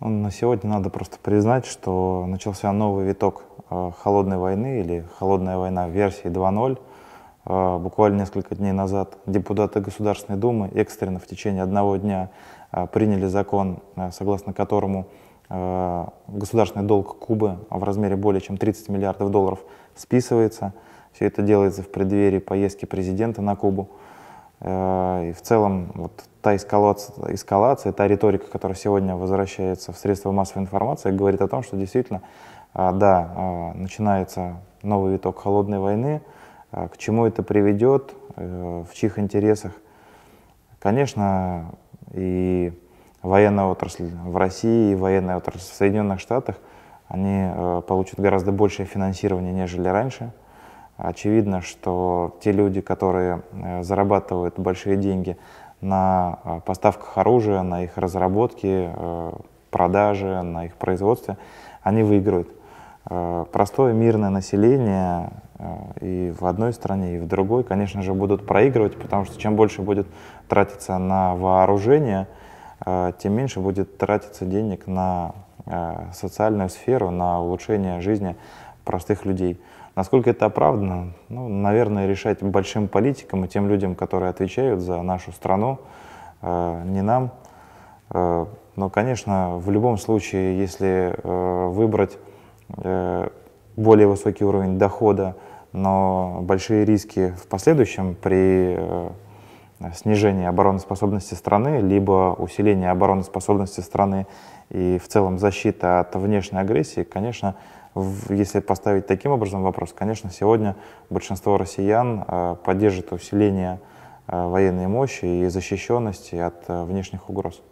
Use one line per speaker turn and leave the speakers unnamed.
На сегодня надо просто признать, что начался новый виток э, холодной войны или холодная война в версии 2.0. Э, буквально несколько дней назад депутаты Государственной Думы экстренно в течение одного дня э, приняли закон, согласно которому государственный долг Кубы в размере более чем 30 миллиардов долларов списывается. Все это делается в преддверии поездки президента на Кубу. Э, и в целом вот та эскалация, эскалация, та риторика, которая сегодня возвращается в средства массовой информации, говорит о том, что действительно, э, да, э, начинается новый виток холодной войны, к чему это приведет, в чьих интересах. Конечно, и военная отрасль в России, и военная отрасль в Соединенных Штатах, они получат гораздо большее финансирование, нежели раньше – Очевидно, что те люди, которые э, зарабатывают большие деньги на э, поставках оружия, на их разработке, э, продаже, на их производстве, они выиграют. Простое мирное население и в одной стране, и в другой, конечно же, будут проигрывать, потому что чем больше будет тратиться на вооружение, тем меньше будет тратиться денег на социальную сферу, на улучшение жизни простых людей. Насколько это оправдано, ну, наверное, решать большим политикам и тем людям, которые отвечают за нашу страну, э, не нам. Э, но, конечно, в любом случае, если э, выбрать э, более высокий уровень дохода, но большие риски в последующем при э, снижении обороноспособности страны, либо усиление обороноспособности страны и в целом защита от внешней агрессии, конечно, если поставить таким образом вопрос, конечно, сегодня большинство россиян э, поддержит усиление э, военной мощи и защищенности от э, внешних угроз.